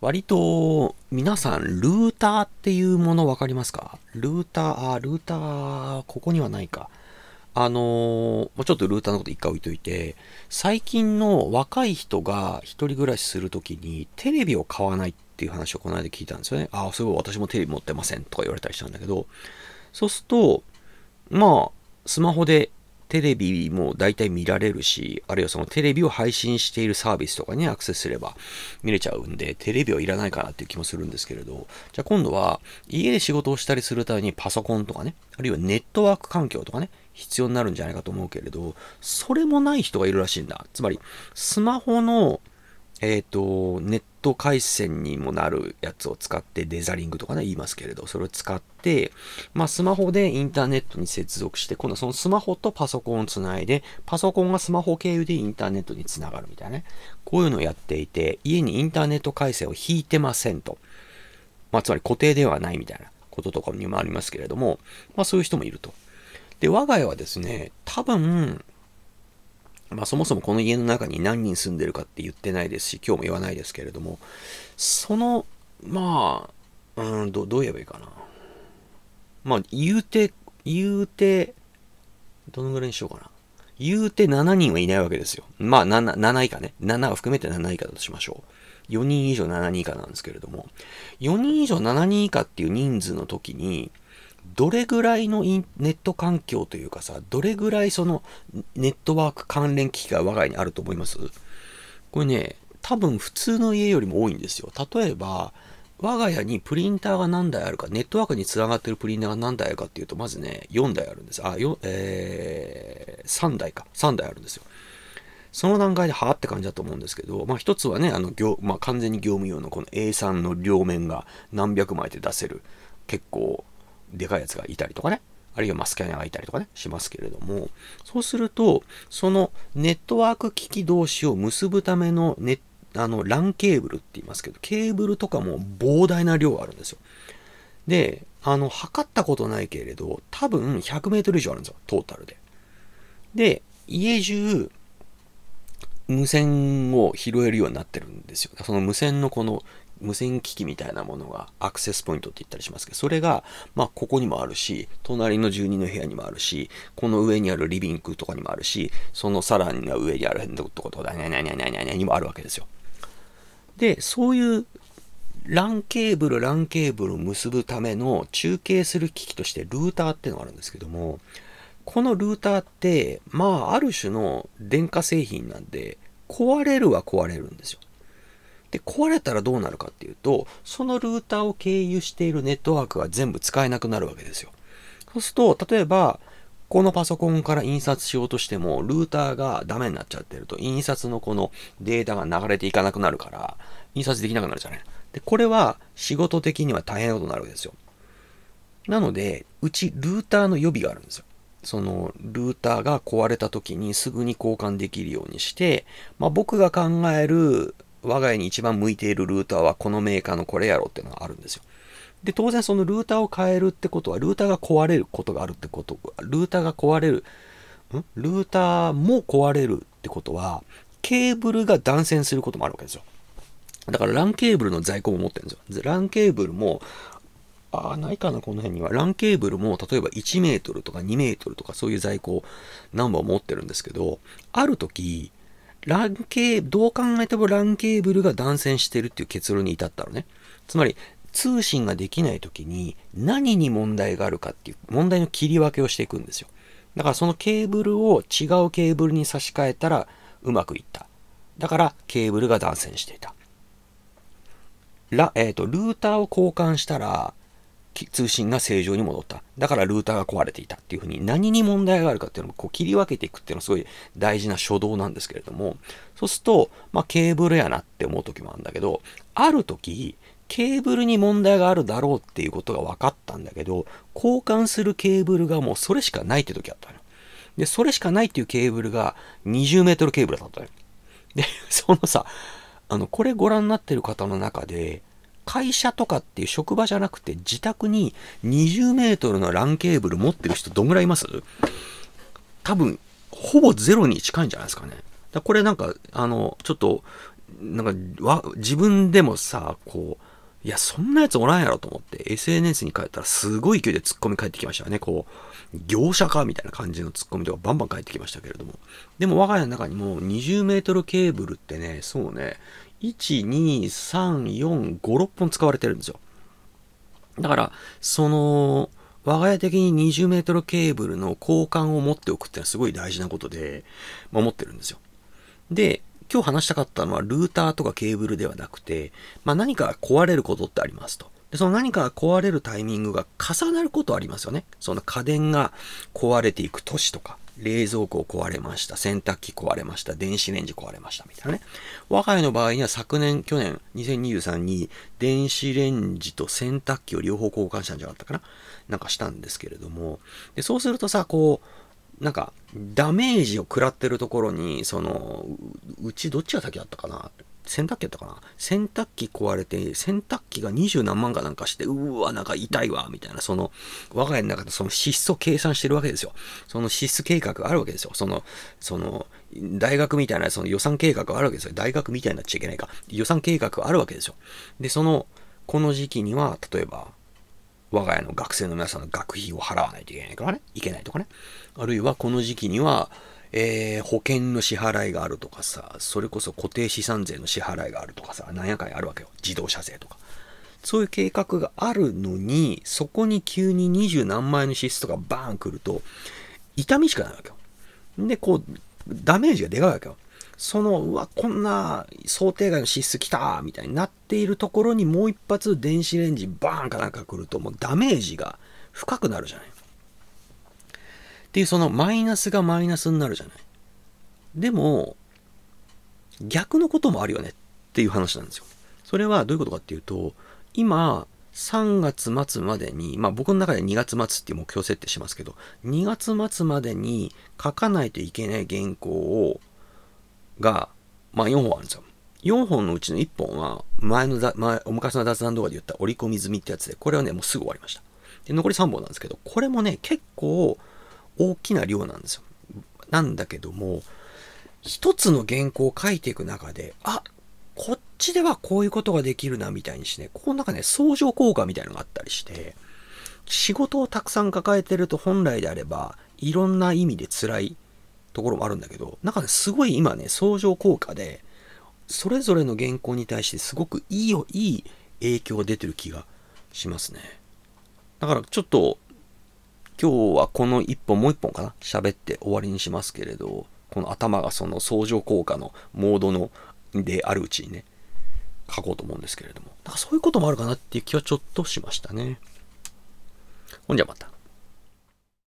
割と皆さん、ルーターっていうもの分かりますかルーター、あ、ルーター、ここにはないか。あのー、ちょっとルーターのこと一回置いといて、最近の若い人が一人暮らしするときにテレビを買わないっていう話をこの間聞いたんですよね。ああ、そういえ私もテレビ持ってませんとか言われたりしたんだけど、そうすると、まあ、スマホでテレビも大体見られるし、あるいはそのテレビを配信しているサービスとかにアクセスすれば見れちゃうんで、テレビはいらないかなっていう気もするんですけれど、じゃあ今度は家で仕事をしたりするためにパソコンとかね、あるいはネットワーク環境とかね、必要になるんじゃないかと思うけれど、それもない人がいるらしいんだ。つまり、スマホの、えっ、ー、と、ネットト回線にもなるやつを使って、デザリングとかね、言いますけれど、それを使って、まあ、スマホでインターネットに接続して、今度はそのスマホとパソコンをつないで、パソコンがスマホ経由でインターネットにつながるみたいなね。こういうのをやっていて、家にインターネット回線を引いてませんと。まあ、つまり固定ではないみたいなこととかにもありますけれども、まあ、そういう人もいると。で、我が家はですね、多分、まあ、そもそもこの家の中に何人住んでるかって言ってないですし、今日も言わないですけれども、その、まあ、うんど、どう言えばいいかな。まあ、言うて、言うて、どのぐらいにしようかな。言うて7人はいないわけですよ。まあ7、7以下ね。7を含めて7以下だとしましょう。4人以上7人以下なんですけれども、4人以上7人以下っていう人数の時に、どれぐらいのインネット環境というかさ、どれぐらいそのネットワーク関連機器が我が家にあると思いますこれね、多分普通の家よりも多いんですよ。例えば、我が家にプリンターが何台あるか、ネットワークにつながってるプリンターが何台あるかっていうと、まずね、4台あるんです。あ、よ、えー、3台か。3台あるんですよ。その段階ではあって感じだと思うんですけど、まあ一つはね、あの業、まあ完全に業務用のこの A3 の両面が何百枚で出せる、結構でかいやつがいたりとかね、あるいはマスキャナがいたりとかね、しますけれども、そうすると、そのネットワーク機器同士を結ぶためのネあの、LAN ケーブルって言いますけど、ケーブルとかも膨大な量があるんですよ。で、あの、測ったことないけれど、多分100メートル以上あるんですよ、トータルで。で、家中、無線を拾えるようになってるんですよ。その無線のこの無線機器みたいなものがアクセスポイントって言ったりしますけど、それが、まあ、ここにもあるし、隣の住人の部屋にもあるし、この上にあるリビングとかにもあるし、そのさらに上にある辺のとことか、にゃにゃにゃにゃにゃにもあるわけですよ。で、そういう LAN ケーブル、LAN ケーブルを結ぶための中継する機器としてルーターっていうのがあるんですけども、このルーターって、まあ、ある種の電化製品なんで、壊れるは壊れるんですよ。で、壊れたらどうなるかっていうと、そのルーターを経由しているネットワークが全部使えなくなるわけですよ。そうすると、例えば、このパソコンから印刷しようとしても、ルーターがダメになっちゃってると、印刷のこのデータが流れていかなくなるから、印刷できなくなるじゃない。で、これは仕事的には大変なことになるわけですよ。なので、うちルーターの予備があるんですよ。そのルーターが壊れた時にすぐに交換できるようにして、まあ、僕が考える我が家に一番向いているルーターはこのメーカーのこれやろっていうのがあるんですよ。で、当然そのルーターを変えるってことは、ルーターが壊れることがあるってこと、ルーターが壊れる、んルーターも壊れるってことは、ケーブルが断線することもあるわけですよ。だから LAN ケーブルの在庫も持ってるんですよ。LAN ケーブルも、あないかな、この辺には。LAN ケーブルも、例えば1メートルとか2メートルとかそういう在庫何本持ってるんですけど、ある時、ランケー、どう考えてもランケーブルが断線してるっていう結論に至ったのね。つまり、通信ができない時に何に問題があるかっていう問題の切り分けをしていくんですよ。だからそのケーブルを違うケーブルに差し替えたらうまくいった。だからケーブルが断線していた。ら、えっ、ー、と、ルーターを交換したら通信が正常に戻った。だからルーターが壊れていたっていうふうに何に問題があるかっていうのをこう切り分けていくっていうのはすごい大事な初動なんですけれども、そうすると、まあ、ケーブルやなって思う時もあるんだけど、ある時、ケーブルに問題があるだろうっていうことが分かったんだけど、交換するケーブルがもうそれしかないって時あったの。で、それしかないっていうケーブルが20メートルケーブルだったの。で、そのさ、あの、これご覧になってる方の中で、会社とかっていう職場じゃなくて、自宅に20メートルの LAN ケーブル持ってる人どんぐらいいます多分、ほぼゼロに近いんじゃないですかね。だこれなんか、あの、ちょっと、なんかわ、自分でもさ、こう、いや、そんなやつおらんやろと思って、SNS に変えたらすごい勢いでツッコミ返ってきましたね。こう、業者かみたいな感じのツッコミとかバンバン返ってきましたけれども。でも我が家の中にも20メートルケーブルってね、そうね、1,2,3,4,5,6本使われてるんですよ。だから、その、我が家的に20メートルケーブルの交換を持っておくってのはすごい大事なことで、ま持ってるんですよ。で、今日話したかったのはルーターとかケーブルではなくて、まあ、何か壊れることってありますと。で、その何かが壊れるタイミングが重なることありますよね。その家電が壊れていく年とか。冷蔵庫壊れました、洗濯機壊れました、電子レンジ壊れました、みたいなね。我が家の場合には昨年、去年、2023に電子レンジと洗濯機を両方交換したんじゃなかったかななんかしたんですけれども、でそうするとさ、こう、なんか、ダメージを食らってるところに、その、うちどっちが先だったかな洗濯機やったかな洗濯機壊れて、洗濯機が二十何万かなんかして、うわ、なんか痛いわ、みたいな、その、我が家の中でその支出を計算してるわけですよ。その支出計画があるわけですよ。その、その、大学みたいなその予算計画があるわけですよ。大学みたいになっちゃいけないか。予算計画があるわけですよ。で、その、この時期には、例えば、我が家の学生の皆さんの学費を払わないといけないからね、いけないとかね。あるいはこの時期には、えー、保険の支払いがあるとかさ、それこそ固定資産税の支払いがあるとかさ、なんやかんやあるわけよ。自動車税とか。そういう計画があるのに、そこに急に二十何万円の支出とかバーン来ると、痛みしかないわけよ。で、こう、ダメージがでかいわけよ。その、うわ、こんな想定外の支出来たみたいになっているところにもう一発電子レンジバーンかなんか来ると、もうダメージが深くなるじゃない。っていうそのマイナスがマイナスになるじゃない。でも、逆のこともあるよねっていう話なんですよ。それはどういうことかっていうと、今、3月末までに、まあ僕の中で2月末っていう目標設定しますけど、2月末までに書かないといけない原稿を、が、まあ4本あるんですよ。4本のうちの1本は、前の前、お昔の雑談動画で言った折り込み済みってやつで、これはね、もうすぐ終わりました。で、残り3本なんですけど、これもね、結構大きな量なんですよ。なんだけども、一つの原稿を書いていく中で、あ、こっちではこういうことができるな、みたいにしてね、ここの中ね、相乗効果みたいなのがあったりして、仕事をたくさん抱えてると本来であれば、いろんな意味で辛いところもあるんだけど、なんかね、すごい今ね、相乗効果で、それぞれの原稿に対してすごくいいよ、いい影響が出てる気がしますね。だからちょっと今日はこの1本もう1本かな喋って終わりにしますけれどこの頭がその相乗効果のモードのであるうちにね書こうと思うんですけれどもなんかそういうこともあるかなっていう気はちょっとしましたねほんじゃまた